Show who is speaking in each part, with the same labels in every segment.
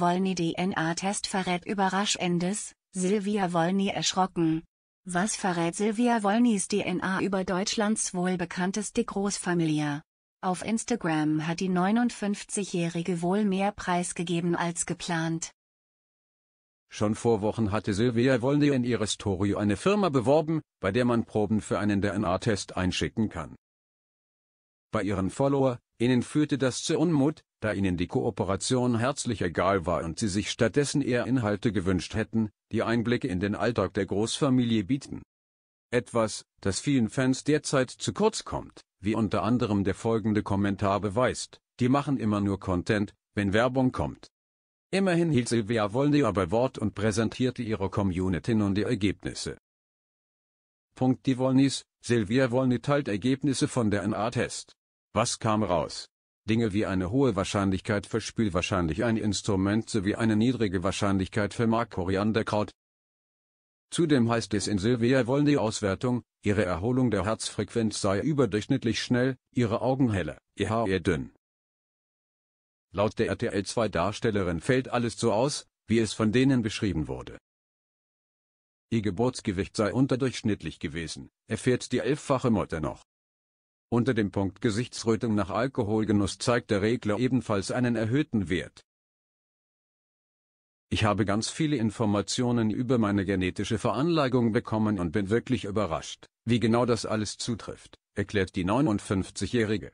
Speaker 1: Wolny-DNA-Test verrät Überraschendes, Silvia Wolny erschrocken. Was verrät Silvia Wolnys DNA über Deutschlands wohlbekannteste Großfamilie? Auf Instagram hat die 59-Jährige wohl mehr preisgegeben als geplant. Schon vor Wochen hatte Silvia Wolny in ihrer Story eine Firma beworben, bei der man Proben für einen DNA-Test einschicken kann. Bei ihren Follower, Ihnen führte das zu Unmut, da ihnen die Kooperation herzlich egal war und sie sich stattdessen eher Inhalte gewünscht hätten, die Einblicke in den Alltag der Großfamilie bieten. Etwas, das vielen Fans derzeit zu kurz kommt, wie unter anderem der folgende Kommentar beweist, die machen immer nur Content, wenn Werbung kommt. Immerhin hielt Silvia Wollny aber Wort und präsentierte ihrer Community nun die Ergebnisse. Punkt die Wollnys, Silvia Wollny teilt Ergebnisse von der NA-Test. Was kam raus? Dinge wie eine hohe Wahrscheinlichkeit für Spülwahrscheinlich ein Instrument sowie eine niedrige Wahrscheinlichkeit für Mark Korianderkraut. Zudem heißt es in Silvia wollen die Auswertung, ihre Erholung der Herzfrequenz sei überdurchschnittlich schnell, ihre Augen helle, ihr Haar eher dünn. Laut der RTL2-Darstellerin fällt alles so aus, wie es von denen beschrieben wurde. Ihr Geburtsgewicht sei unterdurchschnittlich gewesen, erfährt die elffache Mutter noch. Unter dem Punkt Gesichtsrötung nach Alkoholgenuss zeigt der Regler ebenfalls einen erhöhten Wert. Ich habe ganz viele Informationen über meine genetische Veranlagung bekommen und bin wirklich überrascht, wie genau das alles zutrifft, erklärt die 59-Jährige.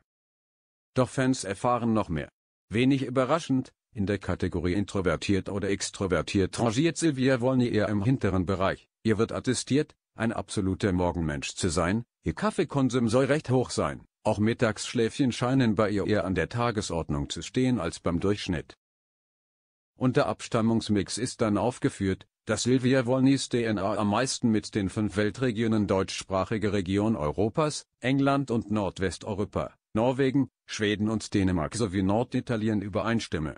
Speaker 1: Doch Fans erfahren noch mehr. Wenig überraschend, in der Kategorie introvertiert oder extrovertiert rangiert Silvia Wolny eher im hinteren Bereich. Ihr wird attestiert, ein absoluter Morgenmensch zu sein, ihr Kaffeekonsum soll recht hoch sein, auch Mittagsschläfchen scheinen bei ihr eher an der Tagesordnung zu stehen als beim Durchschnitt. Unter Abstammungsmix ist dann aufgeführt, dass Silvia Wolnys DNA am meisten mit den fünf Weltregionen deutschsprachige Region Europas, England und Nordwesteuropa, Norwegen, Schweden und Dänemark sowie Norditalien übereinstimme.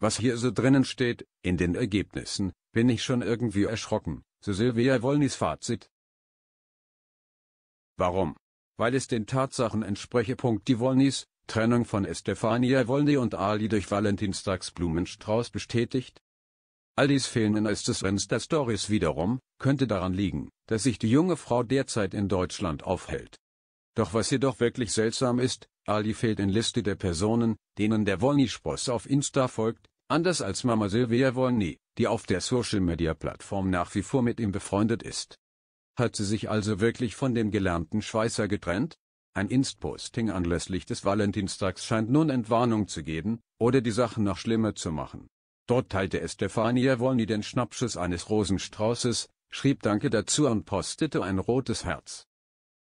Speaker 1: Was hier so drinnen steht, in den Ergebnissen, bin ich schon irgendwie erschrocken. So Silvia wir Fazit. Warum? Weil es den Tatsachen entspreche. Punkt die Wollnis, Trennung von Estefania Wolny und Ali durch Valentinstagsblumenstrauß bestätigt? All dies Fehlen in Estes Insta Stories wiederum, könnte daran liegen, dass sich die junge Frau derzeit in Deutschland aufhält. Doch was jedoch wirklich seltsam ist, Ali fehlt in Liste der Personen, denen der Wolny-Spross auf Insta folgt, Anders als Mama Silvia Wolny, die auf der Social-Media-Plattform nach wie vor mit ihm befreundet ist. Hat sie sich also wirklich von dem gelernten Schweißer getrennt? Ein Instposting anlässlich des Valentinstags scheint nun Entwarnung zu geben, oder die Sachen noch schlimmer zu machen. Dort teilte Estefania Wolny den Schnappschuss eines Rosenstraußes, schrieb Danke dazu und postete ein rotes Herz.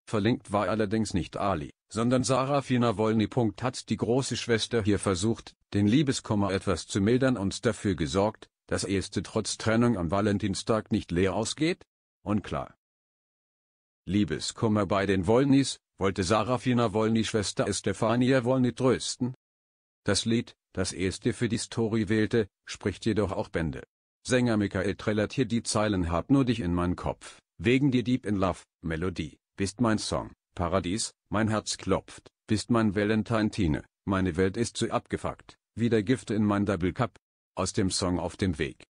Speaker 1: Verlinkt war allerdings nicht Ali, sondern Sarafina Wolny. Hat die große Schwester hier versucht, den Liebeskummer etwas zu mildern und dafür gesorgt, dass erste trotz Trennung am Valentinstag nicht leer ausgeht? Unklar. Liebeskummer bei den Wolnys, wollte Sarafina Wolny Schwester Estefania Wolny trösten? Das Lied, das erste für die Story wählte, spricht jedoch auch Bände. Sänger Michael Trellert hier die Zeilen Hab nur dich in meinen Kopf, wegen dir Deep in Love, Melodie bist mein Song, Paradies, mein Herz klopft, bist mein Valentine, meine Welt ist zu abgefuckt, wieder Gift in mein Double Cup. Aus dem Song auf dem Weg.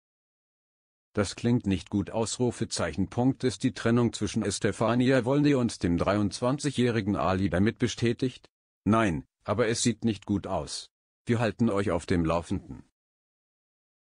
Speaker 1: Das klingt nicht gut. Ausrufezeichen. Punkt ist die Trennung zwischen Estefania Wolny und dem 23-jährigen Ali damit bestätigt? Nein, aber es sieht nicht gut aus. Wir halten euch auf dem Laufenden.